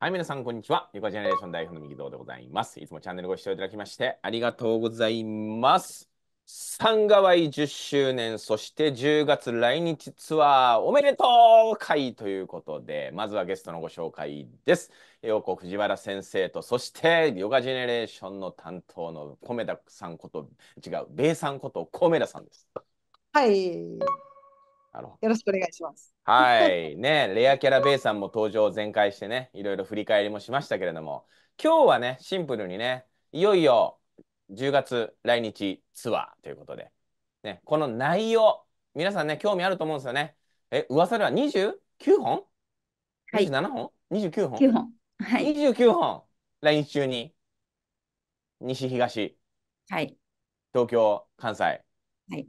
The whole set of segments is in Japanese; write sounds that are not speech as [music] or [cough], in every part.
はい、皆さん、こんにちは。ゆかジェネレーション代表の右堂でございます。いつもチャンネルご視聴いただきまして、ありがとうございます。三河井10周年、そして10月来日ツアーおめでとう会ということで、まずはゲストのご紹介です。横藤原先生と、そしてヨガジェネレーションの担当の米田さんこと、違う、米さんこと米田さんです。はい。なるほど。よろしくお願いします。はい。ね、レアキャラベイさんも登場全開してね、いろいろ振り返りもしましたけれども、今日はね、シンプルにね、いよいよ10月来日ツアーということで、ね、この内容、皆さんね、興味あると思うんですよね。え、噂では29本 ?27 本、?29 本 ?9 本。はい。29本、来日中に、西東、はい、東京、関西。はい。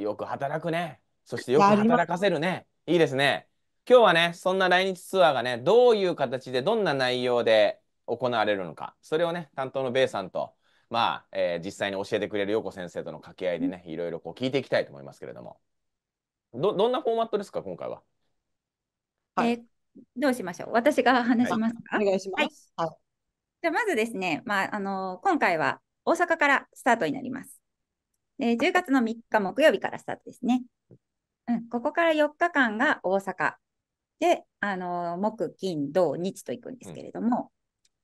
よく働くね。そしてよく働かせるね。いいですね。今日はね、そんな来日ツアーがね、どういう形で、どんな内容で行われるのか、それをね、担当のベイさんと、まあ、えー、実際に教えてくれる陽子先生との掛け合いでね、いろいろこう聞いていきたいと思いますけれども。ど、どんなフォーマットですか、今回は。はい、えー、どうしましょう。私が話しますか。はい、お願いします。はい。じゃまずですね、まあ、あのー、今回は大阪からスタートになります。えー、10月の3日木曜日からスタートですね。うん、ここから4日間が大阪で、あの木、金、土、日と行くんですけれども、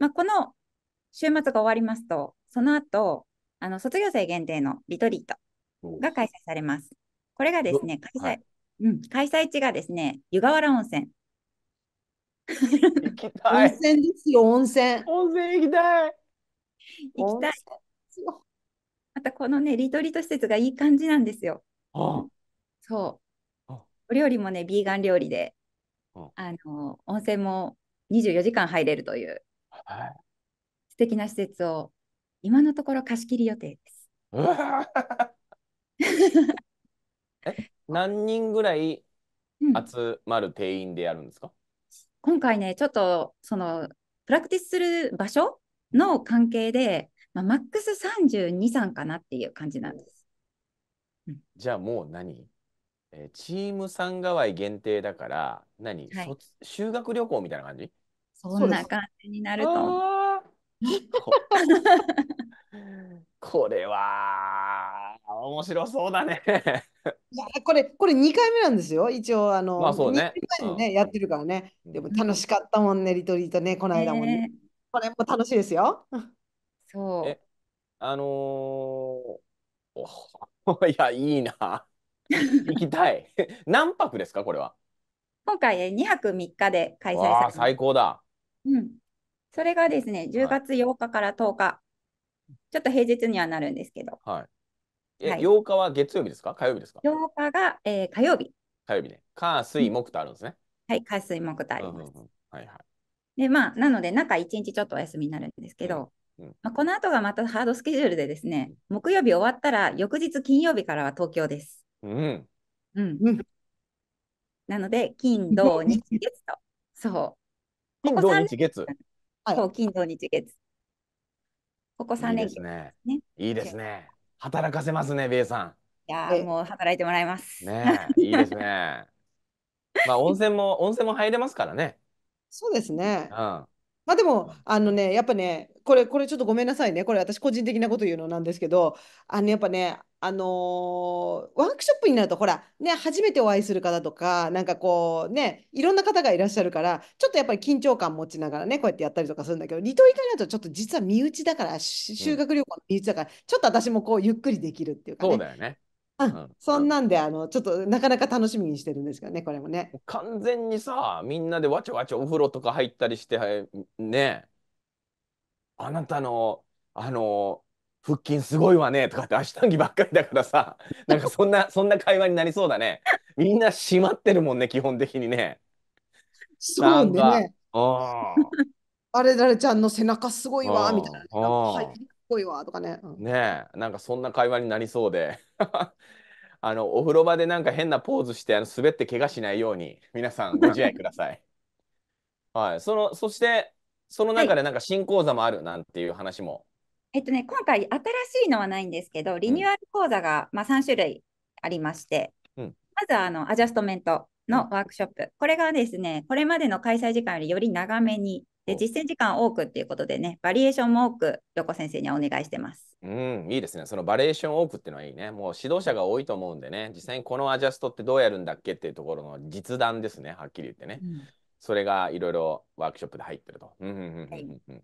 うん、まあ、この週末が終わりますと、その後あの卒業生限定のリトリートが開催されます。これがですね、開催、はい、うん、開催地がですね、湯河原温泉。行きたい。温泉ですよ、温泉。温泉行きたい。行きたい。またこのね、リトリート施設がいい感じなんですよ。ああそう。お料理もね、ビーガン料理で、あの温泉も24時間入れるという、素敵な施設を今のところ貸し切り予定です。[laughs] え何人ぐらい集まる定員でやるんですか、うん、今回ねちょっとそのプラクティスする場所の関係で、まあ、マックス323かなっていう感じなんです。うん、じゃあもう何えー、チーム参加い限定だから何、はい、修学旅行みたいな感じそんな感じになると [laughs] これは面白そうだねいやこれこれ2回目なんですよ一応あの、まあそうね、2回ね、うん、やってるからねでも楽しかったもんねリトリートねこの間もね、えー、これも楽しいですよそうあのー、[laughs] いやいいな行きたい。[laughs] 何泊ですか、これは。今回2泊3日で開催され最高だ。うん。それがですね、10月8日から10日、はい、ちょっと平日にはなるんですけど。はい。え、はい、8日は月曜日ですか火曜日ですか ?8 日が、えー、火曜日。火曜日ね。火、水、木とあるんですね。うん、はい、火、水、木とあります。うんうんうん、はいはい。で、まあ、なので、中1日ちょっとお休みになるんですけど、うんうん、まあ、この後がまたハードスケジュールでですね、木曜日終わったら、翌日金曜日からは東京です。うん。うん。うん。なので、金、土、日、月と。そう。金、土、日、月。はい、そう、金、土、日、月。ここ3連ですね。いいですね。働かせますね、べイさん。いやもう働いてもらいます。ね [laughs] いいですね。まあ、温泉も、温泉も入れますからね。そうですね。うん。まあでも、あのね、やっぱね、これ、これちょっとごめんなさいね、これ私個人的なこと言うのなんですけど、あの、やっぱね、あのー、ワークショップになるとほら、ね、初めてお会いする方とかなんかこうねいろんな方がいらっしゃるからちょっとやっぱり緊張感持ちながらねこうやってやったりとかするんだけど離島行かないとちょっと実は身内だから修学旅行の身内だから、うん、ちょっと私もこうゆっくりできるっていうか、ね、そうだよね。うん、そんなんで、あのちょっとなかなか楽しみにしてるんですけどねこれもね完全にさみんなでわちゃわちゃお風呂とか入ったりしてねあなたのあの腹筋すごいわね」とかって足短期ばっかりだからさ [laughs] なんかそんなそんな会話になりそうだねみんな締まってるもんね基本的にねそうねああれ誰れちゃんの背中すごいわみたいな「はいすごいわ」とかね、うん、ねなんかそんな会話になりそうで [laughs] あのお風呂場でなんか変なポーズしてあの滑って怪我しないように皆さんご自愛ください [laughs] はいそのそしてその中でなんか新講座もあるなんていう話もえっとね、今回新しいのはないんですけど、リニューアル講座が、まあ、3種類ありまして、うん、まずはあのアジャストメントのワークショップ。これがですね、これまでの開催時間よりより長めに、で実践時間多くっていうことでね、バリエーションも多く、横先生にはお願いしてます。うん、いいですね。そのバリエーション多くっていうのはいいね。もう指導者が多いと思うんでね、実際にこのアジャストってどうやるんだっけっていうところの実弾ですね、はっきり言ってね。うん、それがいろいろワークショップで入ってると。はい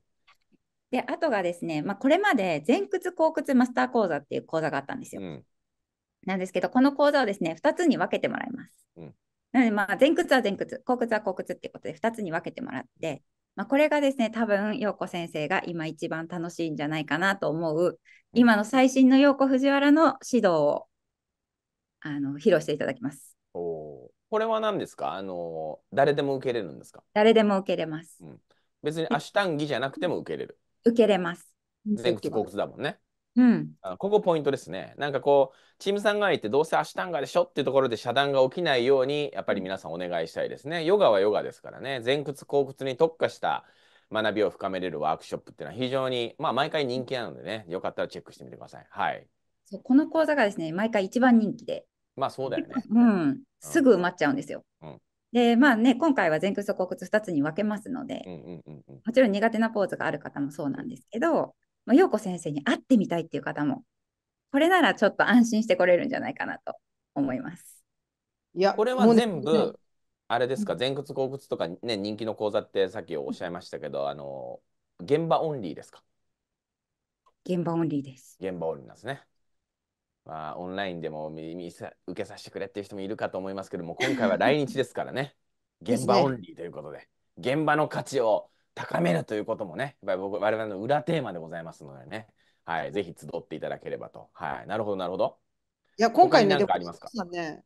で、あとがですね、まあ、これまで前屈後屈マスター講座っていう講座があったんですよ。うん、なんですけど、この講座をですね、2つに分けてもらいます。うん、なので、まあ、前屈は前屈、後屈は後屈っていうことで2つに分けてもらって、まあ、これがですね、多分、陽子先生が今一番楽しいんじゃないかなと思う、今の最新の陽子藤原の指導をあの披露していただきます。おこれは何ですかあの誰でも受けれるんですか誰でも受けれます、うん。別にアシタンギじゃなくても受けれる。受けれます。全国公だもんね。うん、ここポイントですね。なんかこう、チームさんがいて、どうせアシタンガでしょっていうところで遮断が起きないように、やっぱり皆さんお願いしたいですね。ヨガはヨガですからね、前屈、後屈に特化した学びを深めれるワークショップっていうのは非常に、まあ、毎回人気なのでね、よかったらチェックしてみてください。はい。そうこの講座がですね、毎回一番人気で。まあそうだよね。うん、すぐ埋まっちゃうんですよ。うん、うんでまあね今回は前屈と後屈2つに分けますので、もちろん苦手なポーズがある方もそうなんですけど、まあ、陽子先生に会ってみたいっていう方もこれならちょっと安心してこれるんじゃないかなと思います。いやこれは全部、あれですか、前屈後屈とかね人気の講座ってさっきおっしゃいましたけど、あの現場オンリーですか現場オンリーです。現場オンリーですね。まあ、オンラインでも見さ受けさせてくれっていう人もいるかと思いますけども今回は来日ですからね [laughs] 現場オンリーということで、ね、現場の価値を高めるということもねやっぱり僕我々の裏テーマでございますのでね、はい、ぜひ集っていただければと、はい、なるほどなるほど。いや今回ね、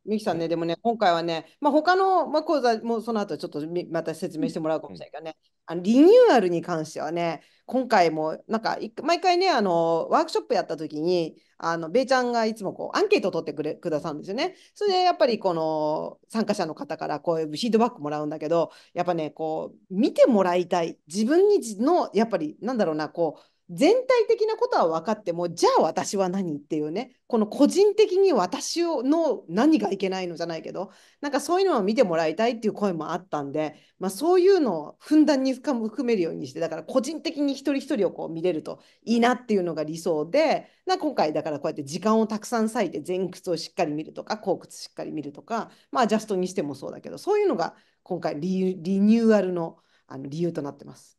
ミキさんね、でもね、今回はね、まあ、他の、まあ、講座もその後ちょっとまた説明してもらうかもしれないけどね、あのリニューアルに関してはね、今回もなんか毎回ねあの、ワークショップやった時に、あのべイちゃんがいつもこうアンケートを取ってくれくださるんですよね。それでやっぱりこの参加者の方からこういうフィードバックもらうんだけど、やっぱね、こう見てもらいたい、自分にのやっぱりなんだろうな、こう全体的なことは分かってもじゃあ私は何っていうねこの個人的に私の何がいけないのじゃないけどなんかそういうのを見てもらいたいっていう声もあったんで、まあ、そういうのをふんだんに含めるようにしてだから個人的に一人一人をこう見れるといいなっていうのが理想でな今回だからこうやって時間をたくさん割いて前屈をしっかり見るとか後屈しっかり見るとか、まあ、ジャストにしてもそうだけどそういうのが今回リニューアルのあの理由となってます。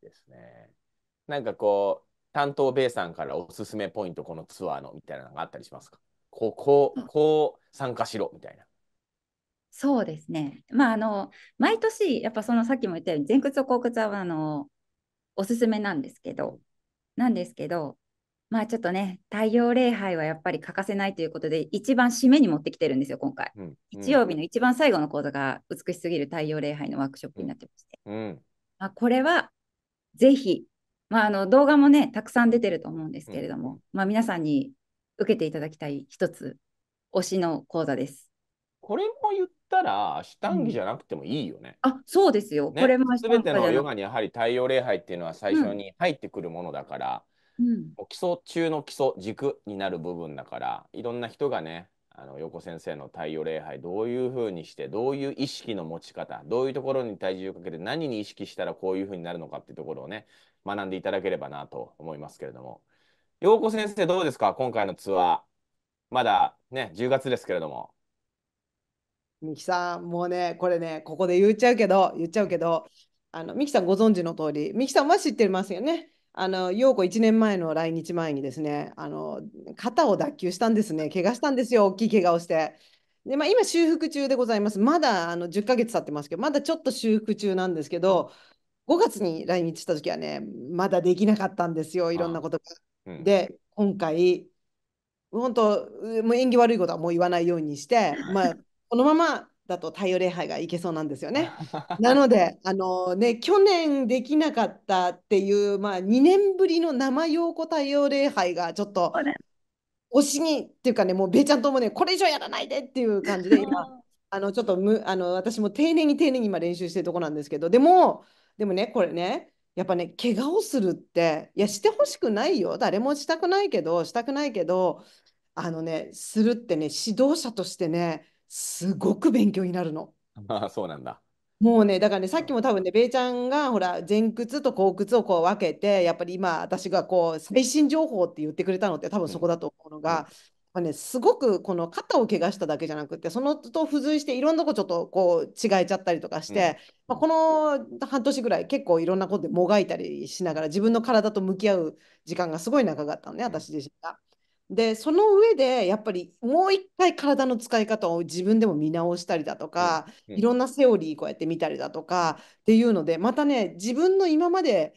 ですね。なんかこう、担当米イさんからおすすめポイント、このツアーのみたいなのがあったりしますかここ、こう参加しろみたいな。そうですね。まあ、あの、毎年、やっぱそのさっきも言ったように、前屈と後屈は、あの、おすすめなんですけど、なんですけど、まあちょっとね、太陽礼拝はやっぱり欠かせないということで、一番締めに持ってきてるんですよ、今回。うんうん、日曜日の一番最後の講座が、美しすぎる太陽礼拝のワークショップになってまして。うん、うん、まあ、これは、ぜひ、まあ、あの動画もねたくさん出てると思うんですけれども、うん、まあ、皆さんに受けていただきたい一つ推しの講座です。これも言ったら下着じゃなくてもいいよね。うん、あそうですよ、ね、これも全てのヨガにやはり太陽礼拝っていうのは最初に入ってくるものだから、うん、基礎中の基礎軸になる部分だからいろんな人がねあの横先生の太陽礼拝どういうふうにしてどういう意識の持ち方どういうところに体重をかけて何に意識したらこういうふうになるのかっていうところをね学んでいただければなと思いますけれども。陽子先生、どうですか今回のツアー。まだね、10月ですけれども。ミキさん、もうね、これね、ここで言っちゃうけど、言っちゃうけど、あのミキさんご存知の通り、ミキさんは知ってますよね。あの陽子1年前の来日前にですねあの肩を脱臼したんですね怪我したんですよ大きい怪我をしてで、まあ、今修復中でございますまだあの10ヶ月経ってますけどまだちょっと修復中なんですけど5月に来日した時はね、まだできなかったんですよ、いろんなことが。うん、で、今回、本当、もう縁起悪いことはもう言わないようにして、[laughs] まあ、このままだと太陽礼拝がいけそうなんですよね。[laughs] なので、あのね、去年できなかったっていう、まあ、2年ぶりの生陽子太陽礼拝がちょっと、推しにっていうかね、もうべーちゃんともね、これ以上やらないでっていう感じで、今、[laughs] あのちょっとむあの私も丁寧に丁寧に今練習してるとこなんですけど、でも、でもね、これね、やっぱね、怪我をするって、いや、してほしくないよ。誰もしたくないけど、したくないけど、あのね、するってね、指導者としてね、すごく勉強になるの。ああ、そうなんだ。もうね、だからね、さっきも多分ね、べーちゃんがほら、前屈と後屈をこう分けて、やっぱり今、私がこう、最新情報って言ってくれたのって、多分そこだと思うのが、ね、すごくこの肩を怪我しただけじゃなくてそのと付随していろんなとこちょっとこう違えちゃったりとかして、うん、まあ、この半年ぐらい結構いろんなことでもがいたりしながら自分の体と向き合う時間がすごい長かったのね私自身が。でその上でやっぱりもう一回体の使い方を自分でも見直したりだとか、うんうん、いろんなセオリーこうやって見たりだとかっていうのでまたね自分の今まで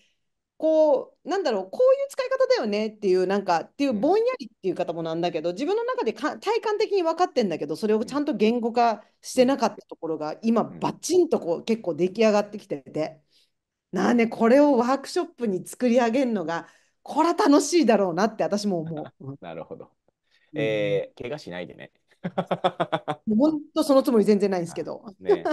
こうなんだろうこういう使い方だよねっていうなんかっていうぼんやりっていう方もなんだけど自分の中で体感的に分かってんだけどそれをちゃんと言語化してなかったところが今バチンとこう結構出来上がってきててなあねこれをワークショップに作り上げるのがこれは楽しいだろうなって私も思う。[laughs] なるほど。えー、うん、怪我しないでね。本当そのつもり全然ないんですけど。[laughs] ね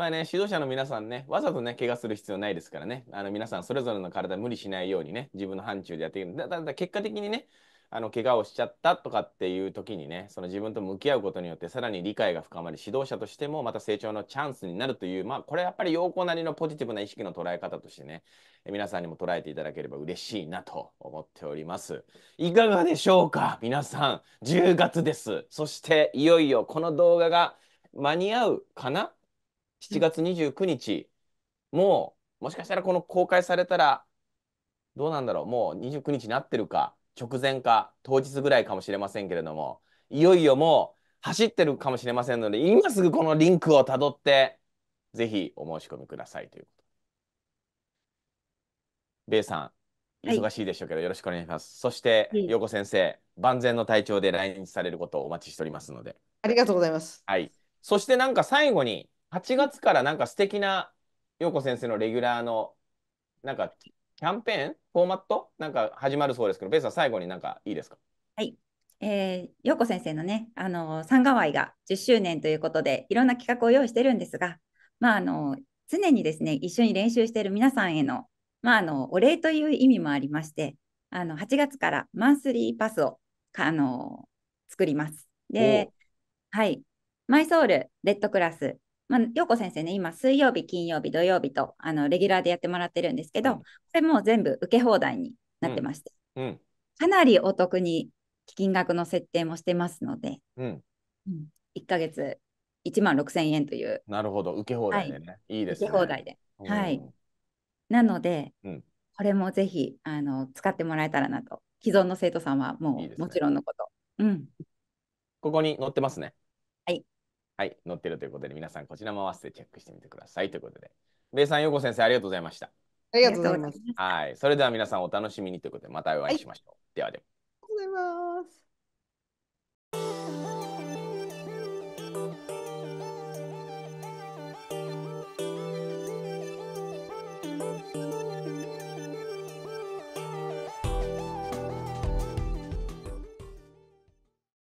まあね、指導者の皆さんね、わざとね、怪我する必要ないですからね、あの皆さんそれぞれの体無理しないようにね、自分の範疇でやっていく。だだだ結果的にね、あの怪我をしちゃったとかっていう時にねその自分と向き合うことによってさらに理解が深まり指導者としてもまた成長のチャンスになるというまあこれやっぱり陽子なりのポジティブな意識の捉え方としてね皆さんにも捉えていただければ嬉しいなと思っておりますいかがでしょうか皆さん10月ですそしていよいよこの動画が間に合うかな7月29日、うん、もう、もしかしたらこの公開されたら、どうなんだろう、もう29日になってるか、直前か、当日ぐらいかもしれませんけれども、いよいよもう走ってるかもしれませんので、今すぐこのリンクをたどって、ぜひお申し込みくださいということ。ベイさん、忙しいでしょうけど、はい、よろしくお願いします。そして、陽、は、子、先生、万全の体調で来日されることをお待ちしておりますので。ありがとうございます。はい。そしてなんか最後に、8月からなんか素敵な陽子先生のレギュラーのなんかキャンペーンフォーマットなんか始まるそうですけど、ベイさん最後になんかいいですかはい。えー、陽子先生のね、あの、三河愛が10周年ということで、いろんな企画を用意してるんですが、まあ、あの、常にですね、一緒に練習している皆さんへの、まあ、あの、お礼という意味もありまして、あの、8月からマンスリーパスを、あの、作ります。で、はい。マイソウル、レッドクラス、まあ、陽子先生ね、今、水曜日、金曜日、土曜日と、あの、レギュラーでやってもらってるんですけど、これも全部受け放題になってまして、うんうん、かなりお得に金額の設定もしてますので、うん、うん、1か月1万6000円という。なるほど、受け放題でね。はい、いいですね。受け放題で。はい。なので、これもぜひ、あの、使ってもらえたらなと。既存の生徒さんはもう、いいね、もちろんのこと。うん。ここに載ってますね。はい、載ってるということで、皆さんこちらも合わせてチェックしてみてくださいということで。ベイさん、ヨコ先生、ありがとうございました。ありがとうございます。はい、それでは皆さんお楽しみにということで、またお会いしましょう。はい、ではでは。ありがとうございます。